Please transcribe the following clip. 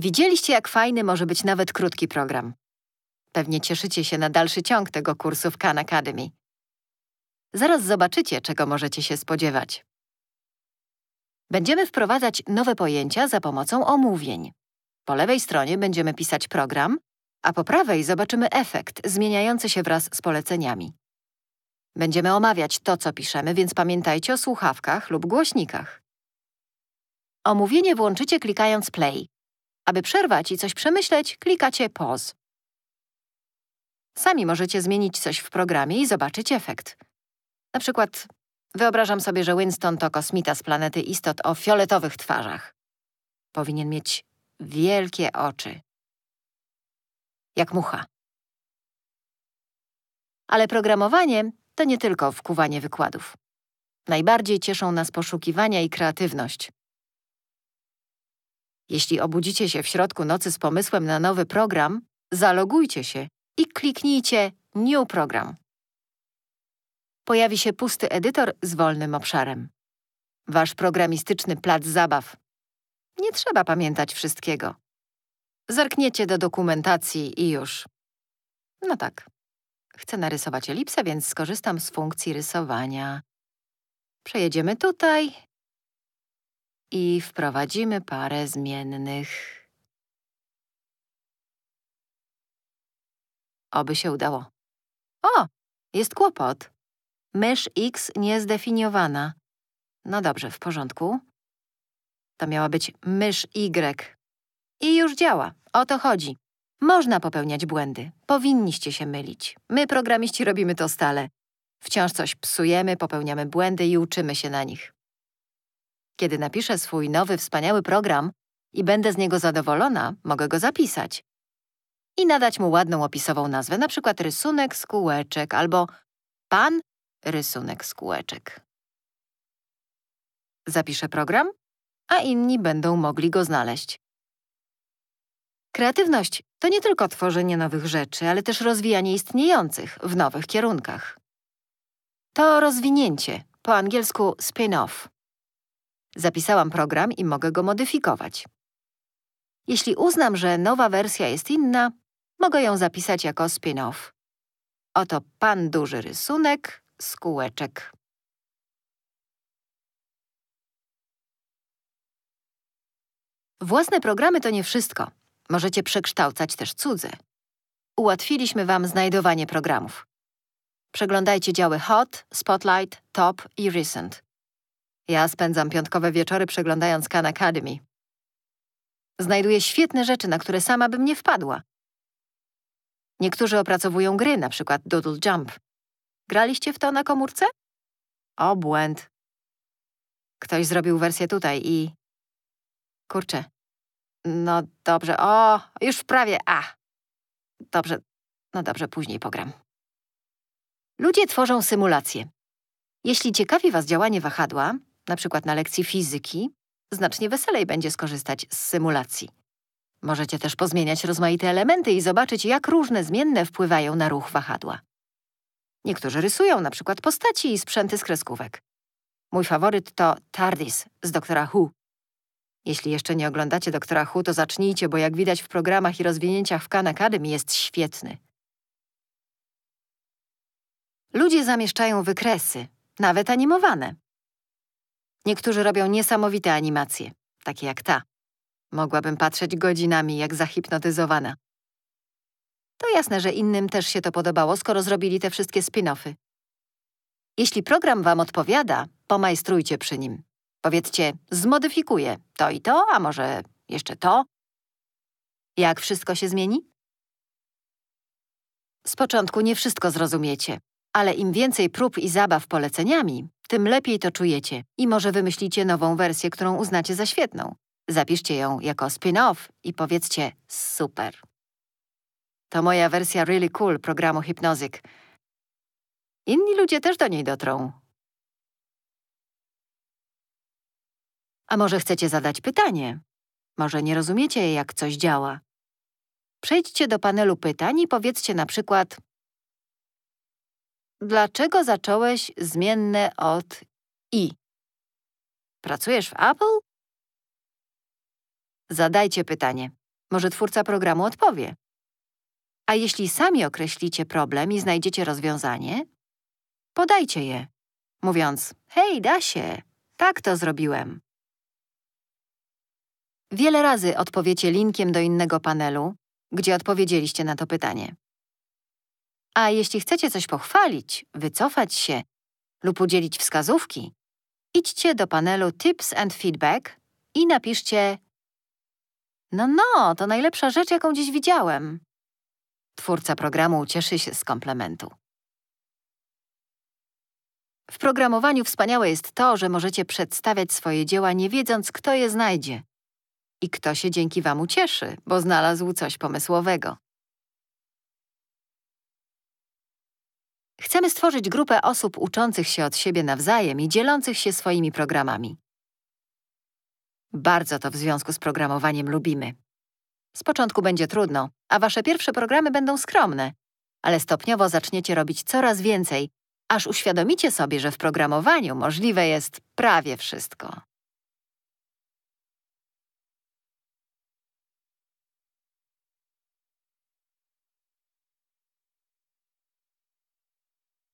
Widzieliście, jak fajny może być nawet krótki program. Pewnie cieszycie się na dalszy ciąg tego kursu w Khan Academy. Zaraz zobaczycie, czego możecie się spodziewać. Będziemy wprowadzać nowe pojęcia za pomocą omówień. Po lewej stronie będziemy pisać program, a po prawej zobaczymy efekt zmieniający się wraz z poleceniami. Będziemy omawiać to, co piszemy, więc pamiętajcie o słuchawkach lub głośnikach. Omówienie włączycie klikając play. Aby przerwać i coś przemyśleć, klikacie Pause. Sami możecie zmienić coś w programie i zobaczyć efekt. Na przykład wyobrażam sobie, że Winston to kosmita z planety istot o fioletowych twarzach. Powinien mieć wielkie oczy. Jak mucha. Ale programowanie to nie tylko wkuwanie wykładów. Najbardziej cieszą nas poszukiwania i kreatywność. Jeśli obudzicie się w środku nocy z pomysłem na nowy program, zalogujcie się i kliknijcie New Program. Pojawi się pusty edytor z wolnym obszarem. Wasz programistyczny plac zabaw. Nie trzeba pamiętać wszystkiego. Zerkniecie do dokumentacji i już. No tak. Chcę narysować elipsę, więc skorzystam z funkcji rysowania. Przejedziemy tutaj i wprowadzimy parę zmiennych. Oby się udało. O, jest kłopot. Mysz X niezdefiniowana. No dobrze, w porządku. To miała być mysz Y. I już działa. O to chodzi. Można popełniać błędy. Powinniście się mylić. My, programiści, robimy to stale. Wciąż coś psujemy, popełniamy błędy i uczymy się na nich. Kiedy napiszę swój nowy, wspaniały program i będę z niego zadowolona, mogę go zapisać. I nadać mu ładną opisową nazwę, na przykład rysunek z kółeczek albo pan rysunek z kółeczek. Zapiszę program, a inni będą mogli go znaleźć. Kreatywność to nie tylko tworzenie nowych rzeczy, ale też rozwijanie istniejących w nowych kierunkach. To rozwinięcie, po angielsku spin-off. Zapisałam program i mogę go modyfikować. Jeśli uznam, że nowa wersja jest inna, mogę ją zapisać jako spin-off. Oto pan duży rysunek z kółeczek. Własne programy to nie wszystko. Możecie przekształcać też cudze. Ułatwiliśmy Wam znajdowanie programów. Przeglądajcie działy Hot, Spotlight, Top i Recent. Ja spędzam piątkowe wieczory przeglądając Khan Academy. Znajduję świetne rzeczy, na które sama bym nie wpadła. Niektórzy opracowują gry, na przykład Doodle Jump. Graliście w to na komórce? błęd. Ktoś zrobił wersję tutaj i... Kurczę. No dobrze, o, już w prawie, a. Dobrze, no dobrze, później pogram. Ludzie tworzą symulacje. Jeśli ciekawi Was działanie wahadła, na przykład na lekcji fizyki, znacznie weselej będzie skorzystać z symulacji. Możecie też pozmieniać rozmaite elementy i zobaczyć, jak różne zmienne wpływają na ruch wahadła. Niektórzy rysują na przykład postaci i sprzęty z kreskówek. Mój faworyt to TARDIS z doktora Who. Jeśli jeszcze nie oglądacie doktora Who, to zacznijcie, bo jak widać w programach i rozwinięciach w Khan Academy jest świetny. Ludzie zamieszczają wykresy, nawet animowane, Niektórzy robią niesamowite animacje, takie jak ta. Mogłabym patrzeć godzinami, jak zahipnotyzowana. To jasne, że innym też się to podobało, skoro zrobili te wszystkie spin-offy. Jeśli program wam odpowiada, pomajstrujcie przy nim. Powiedzcie, zmodyfikuję to i to, a może jeszcze to. Jak wszystko się zmieni? Z początku nie wszystko zrozumiecie. Ale im więcej prób i zabaw poleceniami, tym lepiej to czujecie i może wymyślicie nową wersję, którą uznacie za świetną. Zapiszcie ją jako spin-off i powiedzcie super. To moja wersja Really Cool programu Hipnozyk. Inni ludzie też do niej dotrą. A może chcecie zadać pytanie? Może nie rozumiecie, jak coś działa? Przejdźcie do panelu pytań i powiedzcie na przykład Dlaczego zacząłeś zmienne od i? Pracujesz w Apple? Zadajcie pytanie. Może twórca programu odpowie. A jeśli sami określicie problem i znajdziecie rozwiązanie, podajcie je, mówiąc: Hej, da się, tak to zrobiłem. Wiele razy odpowiecie linkiem do innego panelu, gdzie odpowiedzieliście na to pytanie. A jeśli chcecie coś pochwalić, wycofać się lub udzielić wskazówki, idźcie do panelu Tips and Feedback i napiszcie No, no, to najlepsza rzecz, jaką dziś widziałem. Twórca programu ucieszy się z komplementu. W programowaniu wspaniałe jest to, że możecie przedstawiać swoje dzieła nie wiedząc, kto je znajdzie i kto się dzięki Wam ucieszy, bo znalazł coś pomysłowego. Chcemy stworzyć grupę osób uczących się od siebie nawzajem i dzielących się swoimi programami. Bardzo to w związku z programowaniem lubimy. Z początku będzie trudno, a wasze pierwsze programy będą skromne, ale stopniowo zaczniecie robić coraz więcej, aż uświadomicie sobie, że w programowaniu możliwe jest prawie wszystko.